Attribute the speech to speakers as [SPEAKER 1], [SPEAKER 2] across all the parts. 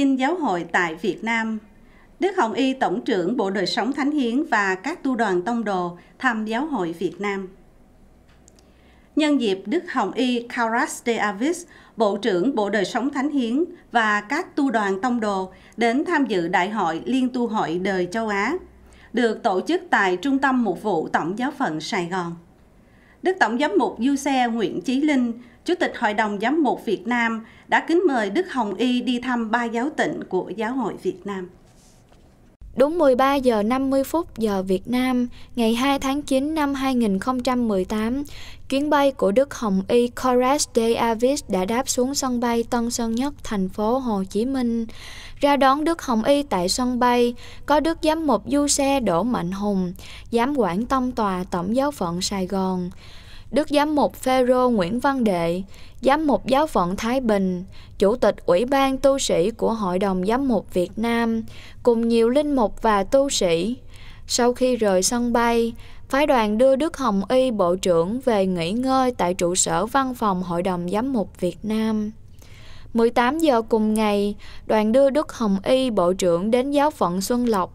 [SPEAKER 1] tin giáo hội tại Việt Nam. Đức Hồng Y Tổng trưởng Bộ Đời Sống Thánh Hiến và các tu đoàn tông đồ thăm giáo hội Việt Nam. Nhân dịp Đức Hồng Y Karas de Avis, Bộ trưởng Bộ Đời Sống Thánh Hiến và các tu đoàn tông đồ đến tham dự Đại hội Liên tu hội đời châu Á, được tổ chức tại Trung tâm Mục vụ Tổng giáo phận Sài Gòn. Đức Tổng giám mục Du Xe Nguyễn Chí Linh Chủ tịch Hội đồng Giám mục Việt Nam đã kính mời Đức Hồng Y đi thăm ba giáo tỉnh của Giáo hội Việt Nam.
[SPEAKER 2] Đúng 13 giờ 50 phút giờ Việt Nam, ngày 2 tháng 9 năm 2018, chuyến bay của Đức Hồng Y Coras de Avis đã đáp xuống sân bay Tân Sơn Nhất, thành phố Hồ Chí Minh. Ra đón Đức Hồng Y tại sân bay, có Đức Giám mục Du Xe Đỗ Mạnh Hùng, Giám quản Tông tòa Tổng giáo phận Sài Gòn. Đức Giám mục Phêrô Nguyễn Văn Đệ, Giám mục Giáo phận Thái Bình, Chủ tịch Ủy ban tu sĩ của Hội đồng Giám mục Việt Nam, cùng nhiều linh mục và tu sĩ. Sau khi rời sân bay, phái đoàn đưa Đức Hồng Y Bộ trưởng về nghỉ ngơi tại trụ sở văn phòng Hội đồng Giám mục Việt Nam. 18 giờ cùng ngày, đoàn đưa Đức Hồng Y Bộ trưởng đến giáo phận Xuân Lộc,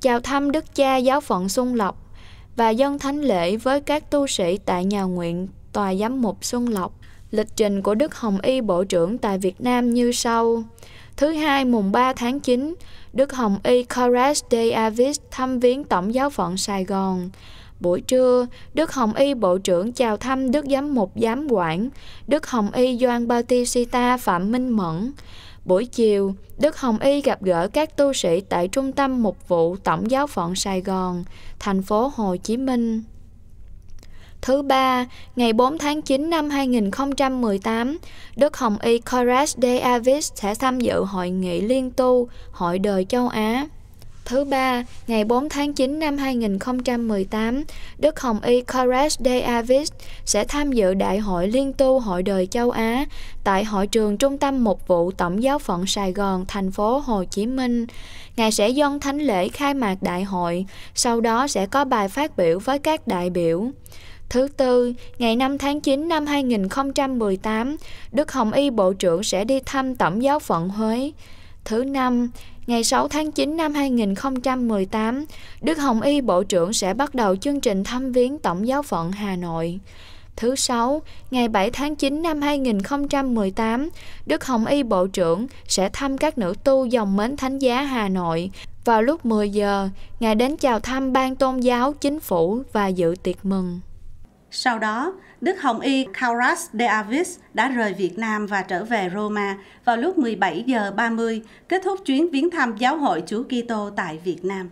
[SPEAKER 2] chào thăm Đức Cha giáo phận Xuân Lộc và dân thánh lễ với các tu sĩ tại nhà nguyện tòa giám mục Xuân Lộc. Lịch trình của Đức Hồng Y Bộ trưởng tại Việt Nam như sau. Thứ hai mùng 3 tháng 9, Đức Hồng Y Coras de Avis thăm viếng Tổng giáo phận Sài Gòn. Buổi trưa, Đức Hồng Y Bộ trưởng chào thăm Đức Giám mục Giám quản, Đức Hồng Y Doan Bautista Phạm Minh Mẫn. Buổi chiều, Đức Hồng Y gặp gỡ các tu sĩ tại trung tâm mục vụ Tổng giáo phận Sài Gòn, thành phố Hồ Chí Minh. Thứ ba, ngày 4 tháng 9 năm 2018, Đức Hồng Y Coras de Avis sẽ tham dự hội nghị liên tu Hội đời châu Á. Thứ ba, ngày 4 tháng 9 năm 2018, Đức Hồng Y Koresh avis sẽ tham dự Đại hội Liên tu Hội đời châu Á tại hội trường Trung tâm Mục vụ Tổng giáo phận Sài Gòn, thành phố Hồ Chí Minh. Ngài sẽ dâng thánh lễ khai mạc đại hội, sau đó sẽ có bài phát biểu với các đại biểu. Thứ tư, ngày 5 tháng 9 năm 2018, Đức Hồng Y Bộ trưởng sẽ đi thăm Tổng giáo phận Huế. Thứ năm, ngày 6 tháng 9 năm 2018, Đức Hồng Y Bộ trưởng sẽ bắt đầu chương trình thăm viếng Tổng giáo phận Hà Nội. Thứ sáu, ngày 7 tháng 9 năm 2018, Đức Hồng Y Bộ trưởng sẽ thăm các nữ tu dòng mến Thánh giá Hà Nội. Vào lúc 10 giờ, Ngài đến
[SPEAKER 1] chào thăm ban tôn giáo, chính phủ và dự tiệc mừng. Sau đó, Đức Hồng Y Kauras de Avis đã rời Việt Nam và trở về Roma vào lúc 17 giờ 30, kết thúc chuyến viếng thăm giáo hội Chúa Kitô tại Việt Nam.